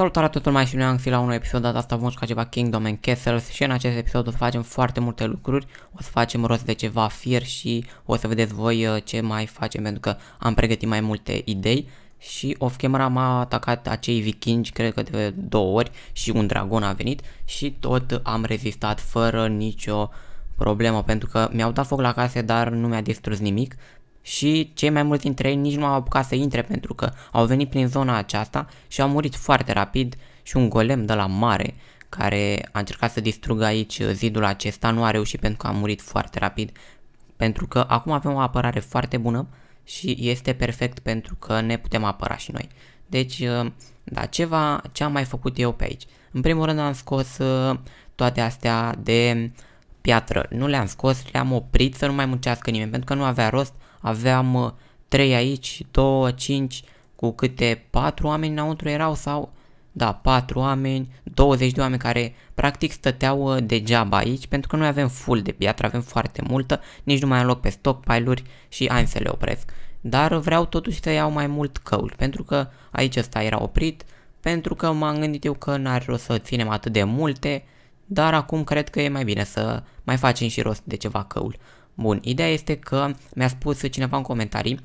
Salutare tuturor, și noi am fi la un episod dat asta vom juca ceva Kingdom and Castles și în acest episod o să facem foarte multe lucruri, o să facem rost de ceva fier și o să vedeți voi uh, ce mai facem pentru că am pregătit mai multe idei și off camera m-a atacat acei vikingi cred că de două ori și un dragon a venit și tot am rezistat fără nicio problemă pentru că mi-au dat foc la case dar nu mi-a distrus nimic și cei mai mulți dintre ei nici nu au apucat să intre pentru că au venit prin zona aceasta și au murit foarte rapid și un golem de la mare care a încercat să distrugă aici uh, zidul acesta nu a reușit pentru că a murit foarte rapid pentru că acum avem o apărare foarte bună și este perfect pentru că ne putem apăra și noi. Deci, uh, da, ceva ce am mai făcut eu pe aici. În primul rând am scos uh, toate astea de piatră. Nu le-am scos, le-am oprit să nu mai muncească nimeni pentru că nu avea rost aveam 3 uh, aici, 2, 5, cu câte 4 oameni înăuntru erau sau, da, 4 oameni, 20 de oameni care practic stăteau uh, degeaba aici pentru că noi avem full de piatră, avem foarte multă, nici nu mai am loc pe stockpile-uri și am să le opresc. Dar vreau totuși să iau mai mult căul pentru că aici ăsta era oprit, pentru că m-am gândit eu că n-ar rost să ținem atât de multe, dar acum cred că e mai bine să mai facem și rost de ceva căul. Bun, ideea este că mi-a spus cineva în comentarii,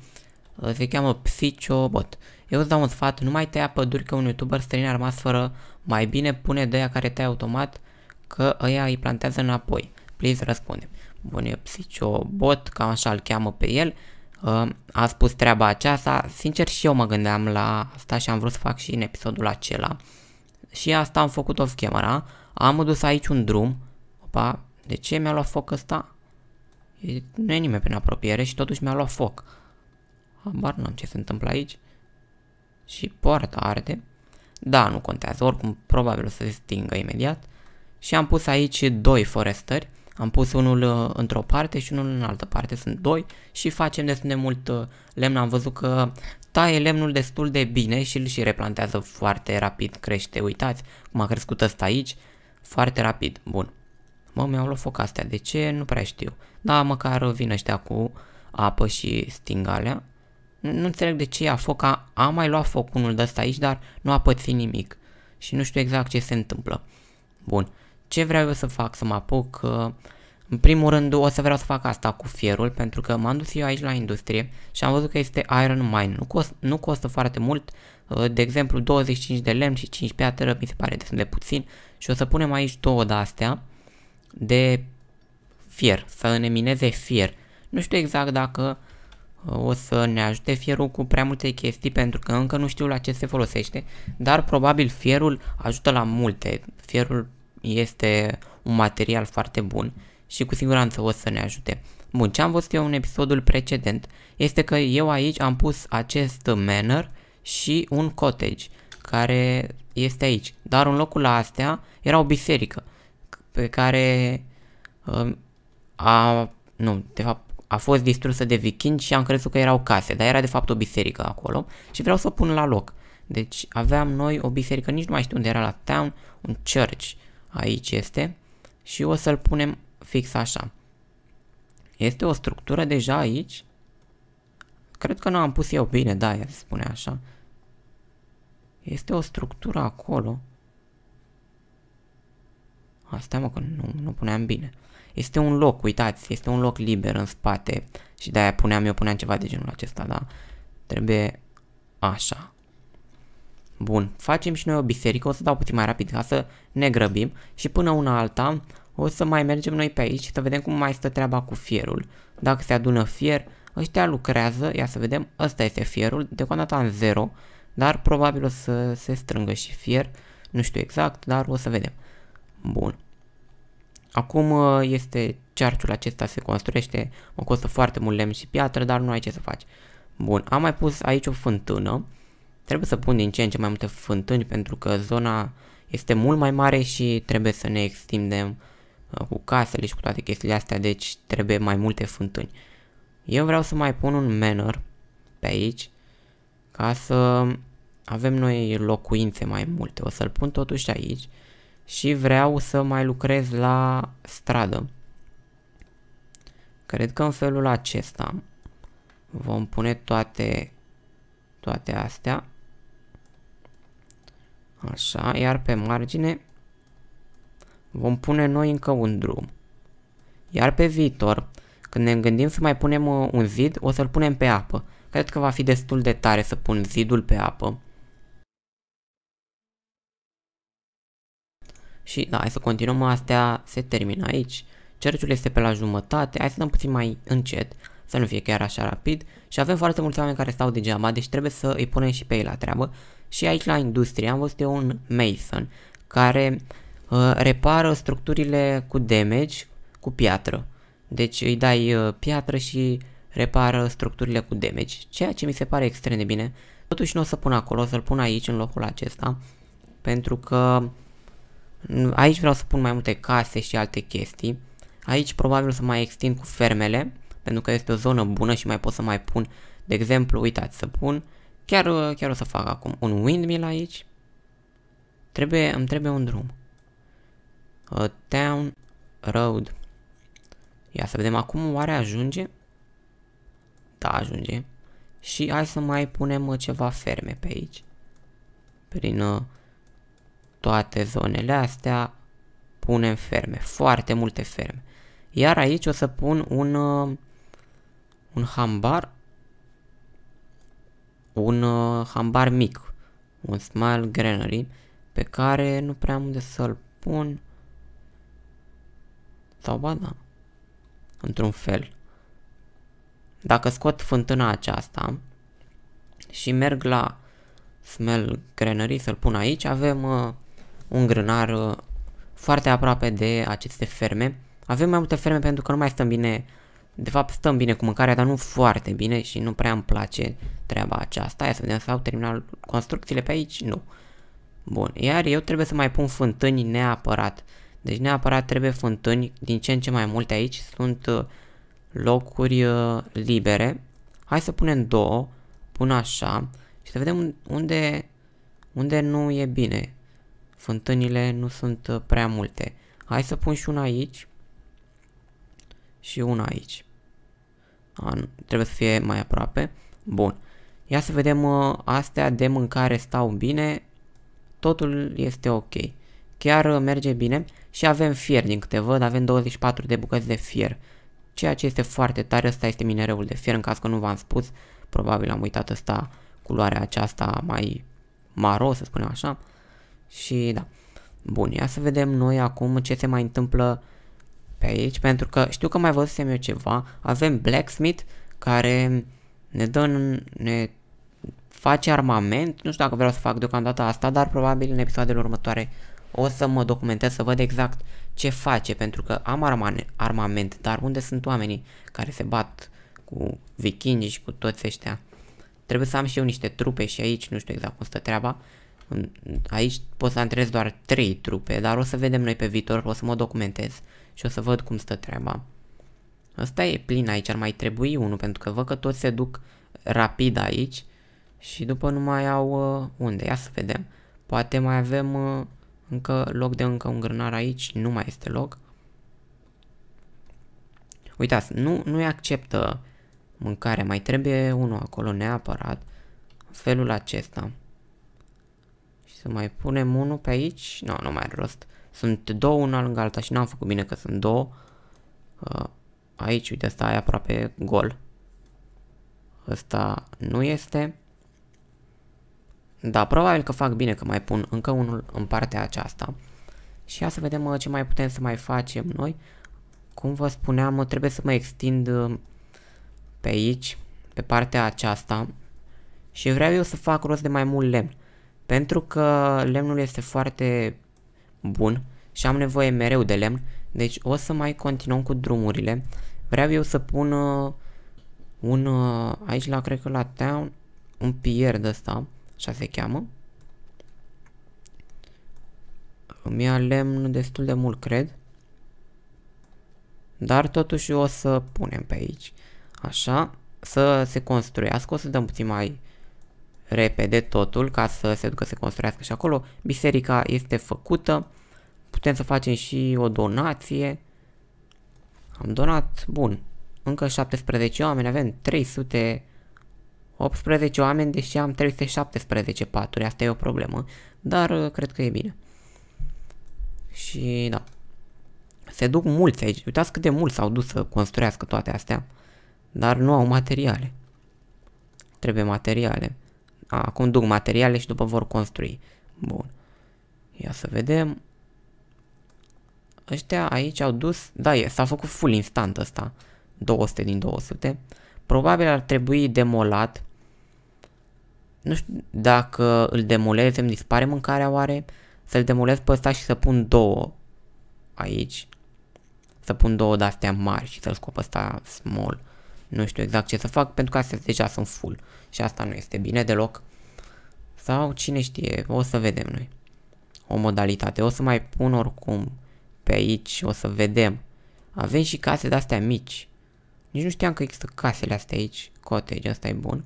uh, se cheamă Psychobot. Eu îți dau un sfat, nu mai tăia păduri că un youtuber străin a rămas fără, mai bine pune de aia care tăia automat, că ăia îi plantează înapoi. Please răspunde. Bun, e Psychobot, cam așa îl cheamă pe el. Uh, a spus treaba aceasta, sincer și eu mă gândeam la asta și am vrut să fac și în episodul acela. Și asta am făcut off-camera, da? am adus aici un drum, opa, de ce mi-a luat foc ăsta? Nu e nimeni prin apropiere și totuși mi-a luat foc. Habar n-am ce se întâmplă aici. Și poarta arde. Da, nu contează, oricum probabil o să se stingă imediat. Și am pus aici doi forestări. Am pus unul uh, într-o parte și unul în altă parte, sunt doi și facem destul de mult uh, lemn. Am văzut că taie lemnul destul de bine și îl și replantează foarte rapid, crește. Uitați cum a crescut ăsta aici, foarte rapid. Bun mă, mi-au luat foc astea, de ce? Nu prea știu. Da, măcar vin ăștia cu apă și sting alea. Nu înțeleg de ce a foc, a, a mai luat foc unul de ăsta aici, dar nu a pățit nimic. Și nu știu exact ce se întâmplă. Bun, ce vreau eu să fac? Să mă apuc... Uh, în primul rând o să vreau să fac asta cu fierul pentru că m-am dus eu aici la industrie și am văzut că este iron mine. Nu, cost, nu costă foarte mult, uh, de exemplu 25 de lemn și 5 piatră mi se pare destul de puțin și o să punem aici două de astea de fier, să ne mineze fier. Nu știu exact dacă uh, o să ne ajute fierul cu prea multe chestii pentru că încă nu știu la ce se folosește, dar probabil fierul ajută la multe. Fierul este un material foarte bun și cu siguranță o să ne ajute. Bun, ce am văzut eu în episodul precedent este că eu aici am pus acest manor și un cottage care este aici, dar în locul astea era o biserică pe care um, a, nu, de fapt, a fost distrusă de vikingi și am crezut că erau case, dar era de fapt o biserică acolo și vreau să o pun la loc. Deci aveam noi o biserică, nici nu mai știu unde era la town, un church aici este și o să-l punem fix așa. Este o structură deja aici. Cred că nu am pus eu bine, da, el spune așa. Este o structură acolo. Asta mă că nu, nu puneam bine. Este un loc, uitați, este un loc liber în spate și de-aia puneam, eu puneam ceva de genul acesta, da? Trebuie așa. Bun, facem și noi o biserică, o să dau puțin mai rapid ca să ne grăbim și până una alta o să mai mergem noi pe aici să vedem cum mai stă treaba cu fierul. Dacă se adună fier, ăștia lucrează, ia să vedem, ăsta este fierul, deocamdată am 0, dar probabil o să se strângă și fier, nu știu exact, dar o să vedem. Bun. Acum uh, este cerciul acesta se construiește, mă costă foarte mult lemn și piatră, dar nu ai ce să faci. Bun, am mai pus aici o fântână. Trebuie să pun din ce în ce mai multe fântâni pentru că zona este mult mai mare și trebuie să ne extindem uh, cu casele și cu toate chestiile astea, deci trebuie mai multe fântâni. Eu vreau să mai pun un manor pe aici ca să avem noi locuințe mai multe. O să-l pun totuși aici și vreau să mai lucrez la stradă. Cred că în felul acesta vom pune toate, toate astea. Așa, iar pe margine vom pune noi încă un drum. Iar pe viitor, când ne gândim să mai punem uh, un zid, o să-l punem pe apă. Cred că va fi destul de tare să pun zidul pe apă. Și da, hai să continuăm, astea se termină aici. Cerciul este pe la jumătate, hai să dăm puțin mai încet, să nu fie chiar așa rapid. Și avem foarte mulți oameni care stau degeaba, deci trebuie să îi punem și pe ei la treabă. Și aici la industrie am văzut eu un mason care uh, repară structurile cu damage cu piatră. Deci îi dai uh, piatră și repară structurile cu damage, ceea ce mi se pare extrem de bine. Totuși nu o să pun acolo, o să-l pun aici în locul acesta, pentru că Aici vreau să pun mai multe case și alte chestii. Aici probabil să mai extind cu fermele, pentru că este o zonă bună și mai pot să mai pun, de exemplu, uitați să pun, chiar, chiar o să fac acum un windmill aici. Trebuie, îmi trebuie un drum. A town road. Ia să vedem acum, oare ajunge? Da, ajunge. Și hai să mai punem uh, ceva ferme pe aici. Prin uh, toate zonele astea punem ferme, foarte multe ferme. Iar aici o să pun un, uh, un hambar, un uh, hambar mic, un small granary, pe care nu prea am unde să-l pun. Sau ba da, într-un fel. Dacă scot fântâna aceasta și merg la smell granary să-l pun aici, avem uh, un grânar uh, foarte aproape de aceste ferme. Avem mai multe ferme pentru că nu mai stăm bine, de fapt stăm bine cu mâncarea, dar nu foarte bine și nu prea îmi place treaba aceasta. Ia să vedem, s-au terminat construcțiile pe aici? Nu. Bun, iar eu trebuie să mai pun fântâni neapărat. Deci neapărat trebuie fântâni, din ce în ce mai multe aici sunt uh, locuri uh, libere. Hai să punem două, pun așa și să vedem unde, unde nu e bine. Fântânile nu sunt uh, prea multe. Hai să pun și una aici și una aici. A, trebuie să fie mai aproape. Bun. Ia să vedem, uh, astea de mâncare stau bine, totul este ok. Chiar uh, merge bine și avem fier din câte văd, avem 24 de bucăți de fier. Ceea ce este foarte tare, ăsta este minereul de fier, în caz că nu v-am spus, probabil am uitat ăsta, culoarea aceasta mai maro, să spunem așa. Și da. Bun, ia să vedem noi acum ce se mai întâmplă pe aici, pentru că știu că mai văzusem eu ceva. Avem Blacksmith care ne dă, ne face armament. Nu știu dacă vreau să fac deocamdată asta, dar probabil în episoadele următoare o să mă documentez să văd exact ce face, pentru că am armane, armament, dar unde sunt oamenii care se bat cu vikingi și cu toți ăștia? Trebuie să am și eu niște trupe și aici, nu știu exact cum stă treaba. Aici pot să antrez doar 3 trupe, dar o să vedem noi pe viitor, o să mă documentez și o să văd cum stă treaba. Asta e plin aici, ar mai trebui unul, pentru că văd că toți se duc rapid aici și după nu mai au uh, unde. Ia să vedem. Poate mai avem uh, încă loc de încă un grânar aici, nu mai este loc. Uitați, nu, nu e acceptă mâncare, mai trebuie unul acolo neapărat, felul acesta. Să mai punem unul pe aici. Nu, no, nu mai are rost. Sunt două una lângă alta și n-am făcut bine că sunt două. Uh, aici, uite, asta e aproape gol. Ăsta nu este. Da, probabil că fac bine că mai pun încă unul în partea aceasta. Și ia să vedem uh, ce mai putem să mai facem noi. Cum vă spuneam, uh, trebuie să mă extind pe aici, pe partea aceasta. Și vreau eu să fac rost de mai mult lemn. Pentru că lemnul este foarte bun și am nevoie mereu de lemn, deci o să mai continuăm cu drumurile. Vreau eu să pun uh, un, uh, aici la, cred că la town, un pier de ăsta, așa se cheamă. Îmi ia lemn destul de mult, cred. Dar totuși o să punem pe aici. Așa, să se construiască, o să dăm puțin mai repede totul ca să se ducă să construiască și acolo. Biserica este făcută. Putem să facem și o donație. Am donat, bun, încă 17 oameni, avem 318 oameni, deși am 317 paturi, asta e o problemă, dar uh, cred că e bine. Și da, se duc mulți aici, uitați cât de mult s-au dus să construiască toate astea, dar nu au materiale. Trebuie materiale. Acum duc materiale și după vor construi. Bun. Ia să vedem. Ăștia aici au dus... Da, s-a făcut full instant ăsta. 200 din 200. Probabil ar trebui demolat. Nu știu dacă îl demolez, îmi dispare mâncarea oare? Să-l demolez pe ăsta și să pun două aici. Să pun două de-astea mari și să-l scop ăsta small nu știu exact ce să fac pentru că astea deja sunt full și asta nu este bine deloc. Sau cine știe, o să vedem noi o modalitate. O să mai pun oricum pe aici, o să vedem. Avem și case de-astea mici. Nici nu știam că există casele astea aici. Cottage, asta e bun.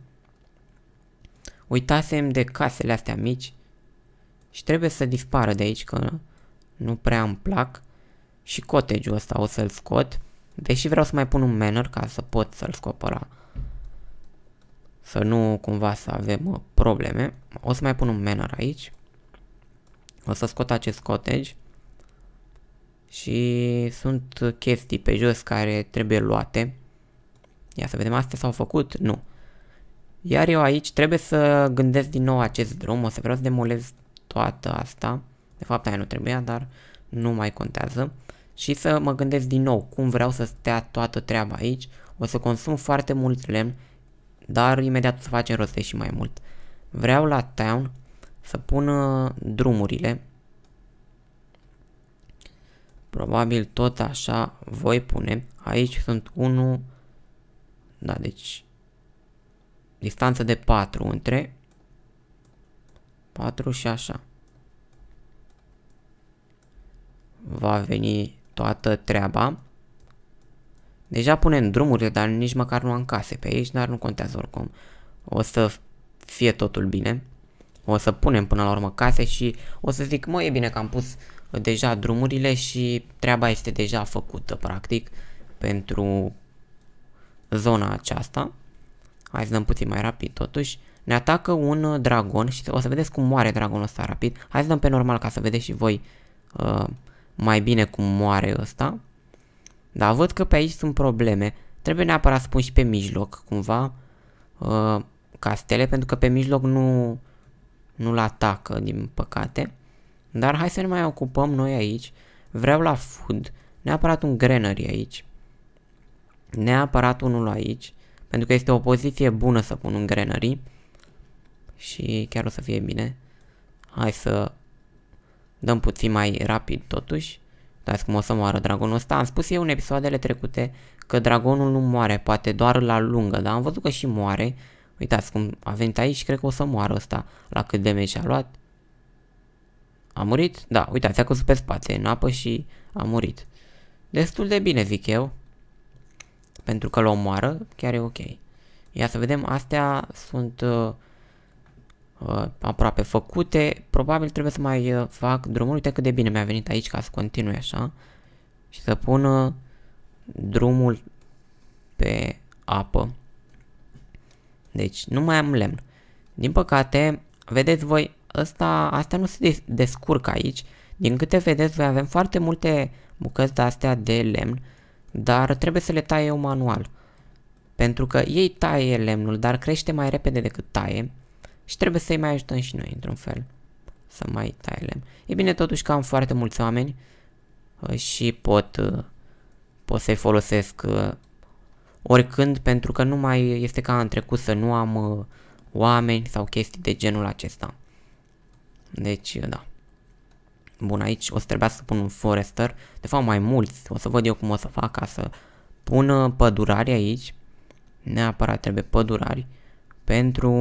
Uitasem de casele astea mici. Și trebuie să dispară de aici că nu prea îmi plac. Și cottage-ul ăsta o să-l scot. Deși vreau să mai pun un manner ca să pot să-l scopăra. Să nu cumva să avem uh, probleme. O să mai pun un manner aici. O să scot acest cottage. Și sunt chestii pe jos care trebuie luate. Ia să vedem, astea s-au făcut? Nu. Iar eu aici trebuie să gândesc din nou acest drum. O să vreau să demolez toată asta. De fapt, aia nu trebuia, dar nu mai contează și să mă gândesc din nou cum vreau să stea toată treaba aici. O să consum foarte mult lemn, dar imediat o să facem roste și mai mult. Vreau la town să pun uh, drumurile. Probabil tot așa voi pune. Aici sunt 1, da, deci distanță de 4 între 4 și așa. Va veni toată treaba. Deja punem drumurile, dar nici măcar nu am case pe aici, dar nu contează oricum. O să fie totul bine. O să punem până la urmă case și o să zic, mă, e bine că am pus deja drumurile și treaba este deja făcută, practic, pentru zona aceasta. Hai să dăm puțin mai rapid totuși. Ne atacă un dragon și o să vedeți cum moare dragonul ăsta rapid. Hai să dăm pe normal ca să vedeți și voi uh, mai bine cum moare ăsta. Dar văd că pe aici sunt probleme. Trebuie neapărat să pun și pe mijloc, cumva, uh, castele, pentru că pe mijloc nu, nu-l atacă, din păcate. Dar hai să ne mai ocupăm noi aici. Vreau la food neapărat un granary aici. Neapărat unul aici. Pentru că este o poziție bună să pun un granary. Și chiar o să fie bine. Hai să Dăm puțin mai rapid totuși. Uitați cum o să moară dragonul ăsta. Am spus eu în episoadele trecute că dragonul nu moare, poate doar la lungă, dar am văzut că și moare. Uitați cum a venit aici, cred că o să moară ăsta la cât de meci a luat. A murit? Da, uitați, a căzut pe spate în apă și a murit. Destul de bine, zic eu. Pentru că l-o moară, chiar e ok. Ia să vedem, astea sunt uh, Uh, aproape făcute. Probabil trebuie să mai uh, fac drumul. Uite cât de bine mi-a venit aici ca să continui așa. Și să pun drumul pe apă. Deci nu mai am lemn. Din păcate, vedeți voi, asta, astea nu se descurcă aici. Din câte vedeți voi avem foarte multe bucăți de astea de lemn, dar trebuie să le tai eu manual. Pentru că ei taie lemnul, dar crește mai repede decât taie și trebuie să-i mai ajutăm și noi într-un fel să mai tailem. E bine totuși că am foarte mulți oameni uh, și pot, uh, pot să-i folosesc uh, oricând pentru că nu mai este ca în trecut să nu am oameni sau chestii de genul acesta. Deci, da. Bun, aici o să trebuia să pun un forester. De fapt, mai mulți. O să văd eu cum o să fac ca să pun pădurari aici. Neapărat trebuie pădurari. Pentru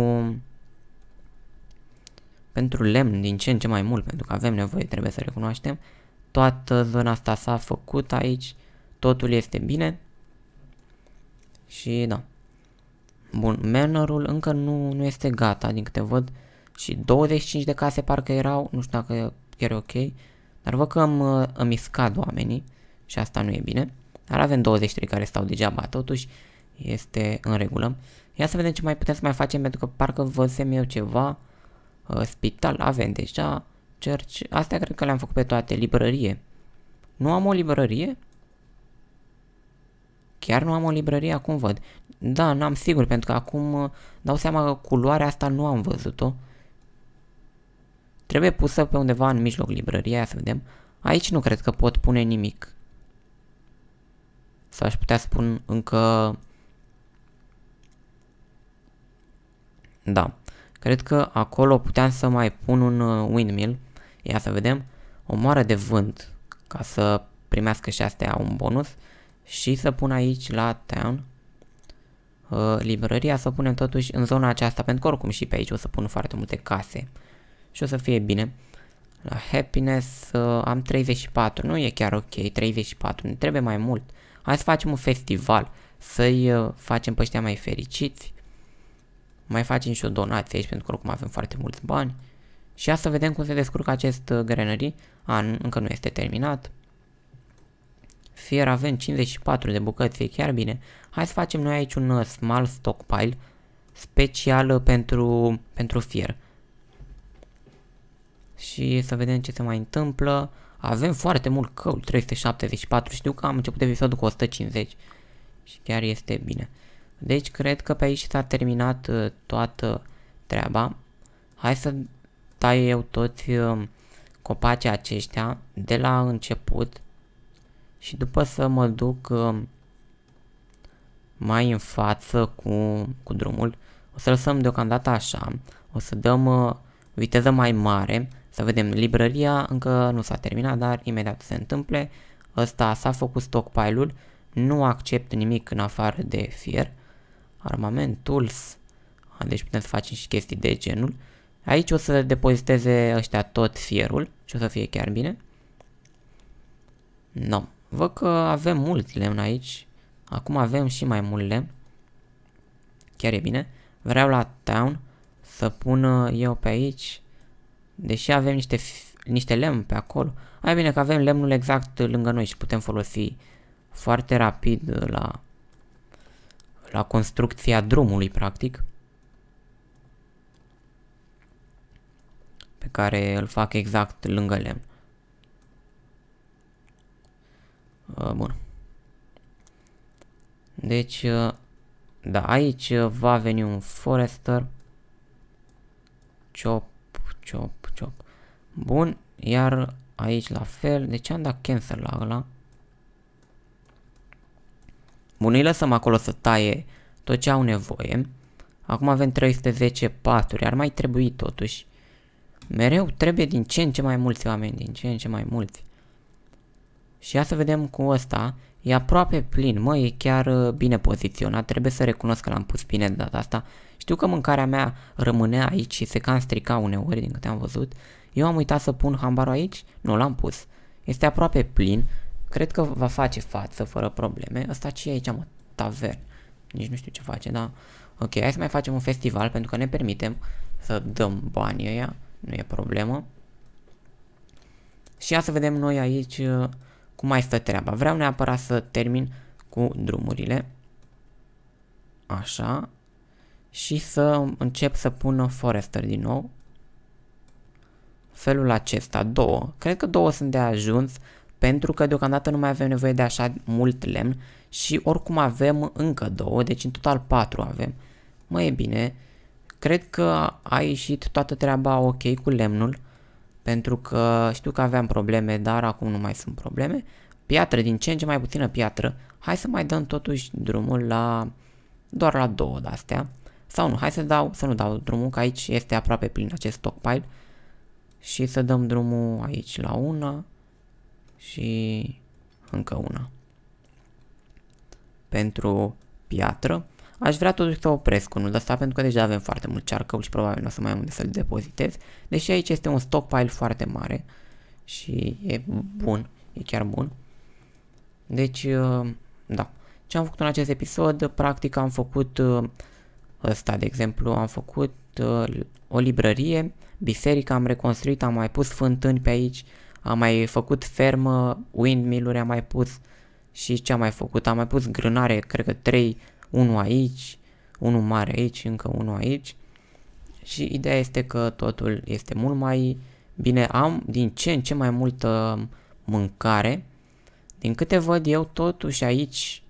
pentru lemn din ce în ce mai mult, pentru că avem nevoie, trebuie să recunoaștem. Toată zona asta s-a făcut aici, totul este bine și da. Bun, manorul încă nu, nu este gata, din adică câte văd, și 25 de case parcă erau, nu știu dacă chiar ok, dar văd că am îmi uh, oamenii și asta nu e bine. Dar avem 23 care stau degeaba, totuși este în regulă. Ia să vedem ce mai putem să mai facem, pentru că parcă văzem eu ceva Uh, spital avem deja, cerci, astea cred că le-am făcut pe toate, librărie. Nu am o librărie? Chiar nu am o librărie, acum văd. Da, n-am sigur, pentru că acum uh, dau seama că culoarea asta nu am văzut-o. Trebuie pusă pe undeva în mijloc librăria, să vedem. Aici nu cred că pot pune nimic. Sau aș putea spun încă... Da. Cred că acolo puteam să mai pun un uh, windmill. Ia să vedem. O moară de vânt ca să primească și astea un bonus. Și să pun aici la town. Uh, librăria să o punem totuși în zona aceasta pentru că oricum și pe aici o să pun foarte multe case. Și o să fie bine. La happiness uh, am 34, nu e chiar ok, 34, ne trebuie mai mult. Hai să facem un festival, să-i uh, facem pe ăștia mai fericiți, mai facem și o donație aici pentru că oricum avem foarte mulți bani. Și ia să vedem cum se descurcă acest uh, granary. A, încă nu este terminat. Fier avem 54 de bucăți, e chiar bine. Hai să facem noi aici un uh, small stockpile special uh, pentru, pentru fier. Și să vedem ce se mai întâmplă. Avem foarte mult căul, 374, știu că am început episodul cu 150 și chiar este bine. Deci cred că pe aici s-a terminat uh, toată treaba. Hai să tai eu toți uh, copacii aceștia de la început și după să mă duc uh, mai în față cu, cu drumul. O să lăsăm deocamdată așa, o să dăm uh, viteză mai mare, să vedem, librăria încă nu s-a terminat, dar imediat se întâmple. Ăsta s-a făcut stockpile-ul, nu accept nimic în afară de fier armament, tools, deci putem să facem și chestii de genul. Aici o să depoziteze ăștia tot fierul și o să fie chiar bine. No. Văd că avem mult lemn aici. Acum avem și mai mult lemn. Chiar e bine. Vreau la town să pun uh, eu pe aici. Deși avem niște, niște lemn pe acolo. Ai bine că avem lemnul exact lângă noi și putem folosi foarte rapid la la construcția drumului, practic, pe care îl fac exact lângă lemn. Uh, bun. Deci, uh, da, aici va veni un forester. Chop, chop, chop. Bun, iar aici la fel. De deci ce am dat cancel la ăla? Bun, îi lăsăm acolo să taie tot ce au nevoie. Acum avem 310 paturi, ar mai trebui totuși. Mereu trebuie din ce în ce mai mulți oameni, din ce în ce mai mulți. Și ia să vedem cu ăsta, e aproape plin, mă, e chiar uh, bine poziționat, trebuie să recunosc că l-am pus bine de data asta. Știu că mâncarea mea rămânea aici și se cam strica uneori din câte am văzut. Eu am uitat să pun hambarul aici? Nu, l-am pus. Este aproape plin Cred că va face față fără probleme. Asta ce e aici, mă? Tavern. Nici nu știu ce face, dar... Ok, hai să mai facem un festival pentru că ne permitem să dăm banii ăia. Nu e problemă. Și ia să vedem noi aici uh, cum mai stă treaba. Vreau neapărat să termin cu drumurile. Așa. Și să încep să pun Forester din nou. Felul acesta, două. Cred că două sunt de ajuns pentru că deocamdată nu mai avem nevoie de așa mult lemn și oricum avem încă două, deci în total patru avem. Mai e bine, cred că a ieșit toată treaba ok cu lemnul, pentru că știu că aveam probleme, dar acum nu mai sunt probleme. Piatră, din ce în ce mai puțină piatră. Hai să mai dăm totuși drumul la doar la două de-astea. Sau nu, hai să dau, să nu dau drumul, că aici este aproape plin acest stockpile. Și să dăm drumul aici la una, și încă una. Pentru piatră, aș vrea totuși să opresc unul de asta pentru că deja avem foarte mult charcoal și probabil nu o să mai am unde să-l depozitez, deși aici este un stockpile foarte mare și e bun, e chiar bun. Deci, uh, da, ce am făcut în acest episod, practic am făcut uh, ăsta, de exemplu, am făcut uh, o librărie, biserica am reconstruit, am mai pus fântâni pe aici, am mai făcut fermă, windmill-uri am mai pus și ce am mai făcut? Am mai pus grânare, cred că 3, 1 aici, unul mare aici, încă unul aici. Și ideea este că totul este mult mai bine. Am din ce în ce mai multă mâncare. Din câte văd eu, totuși aici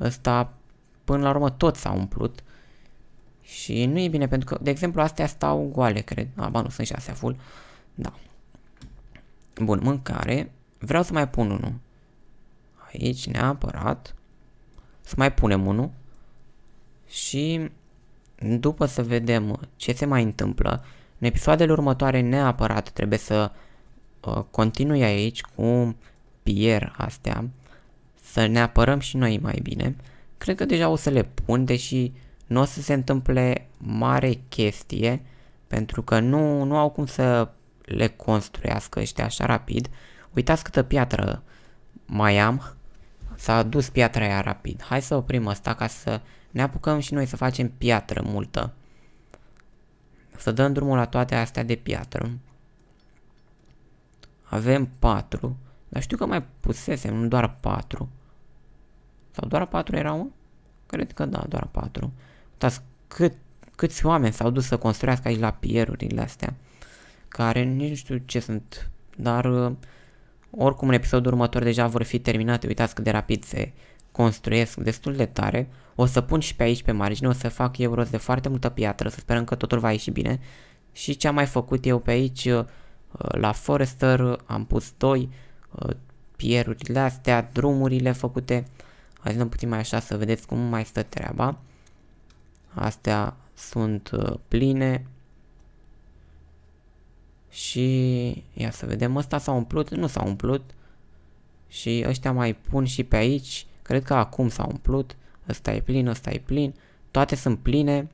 ăsta până la urmă tot s-a umplut. Și nu e bine pentru că, de exemplu, astea stau goale, cred. Ah, ba nu, sunt și astea full. Da. Bun, mâncare. Vreau să mai pun unul. Aici, neapărat. Să mai punem unul. Și după să vedem ce se mai întâmplă, în episoadele următoare neapărat trebuie să uh, continui aici cu pier astea, să ne apărăm și noi mai bine. Cred că deja o să le pun, deși nu o să se întâmple mare chestie, pentru că nu, nu au cum să le construiască ăștia așa rapid. Uitați câtă piatră mai am. S-a dus piatra aia rapid. Hai să oprim asta ca să ne apucăm și noi să facem piatră multă. Să dăm drumul la toate astea de piatră. Avem 4. Dar știu că mai pusesem, nu doar 4. Sau doar 4 erau? Cred că da, doar 4. Uitați cât, câți oameni s-au dus să construiască aici la pierurile astea care nici nu știu ce sunt, dar uh, oricum în episodul următor deja vor fi terminate, uitați cât de rapid se construiesc, destul de tare. O să pun și pe aici pe margine, o să fac eu rost de foarte multă piatră, să sperăm că totul va ieși bine. Și ce am mai făcut eu pe aici, uh, la Forester uh, am pus 2, pierurile astea, drumurile făcute. Hai să puțin mai așa să vedeți cum mai stă treaba. Astea sunt pline, și ia să vedem, ăsta s-a umplut, nu s-a umplut. Și ăștia mai pun și pe aici, cred că acum s-a umplut. Ăsta e plin, ăsta e plin, toate sunt pline.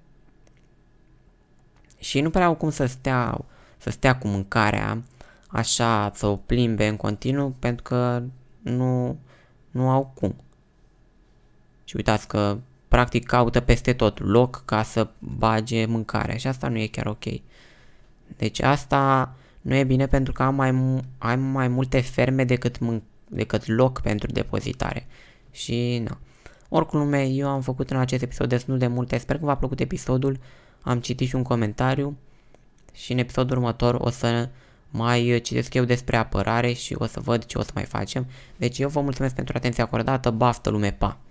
Și nu prea au cum să stea, să stea cu mâncarea așa, să o plimbe în continuu, pentru că nu, nu au cum. Și uitați că practic caută peste tot loc ca să bage mâncare și asta nu e chiar ok. Deci asta nu e bine pentru că am mai, am mai multe ferme decât, decât loc pentru depozitare. Și na. Oricum, eu am făcut în acest episod destul de multe. Sper că v-a plăcut episodul. Am citit și un comentariu și în episodul următor o să mai citesc eu despre apărare și o să văd ce o să mai facem. Deci eu vă mulțumesc pentru atenția acordată. Baftă lume, pa!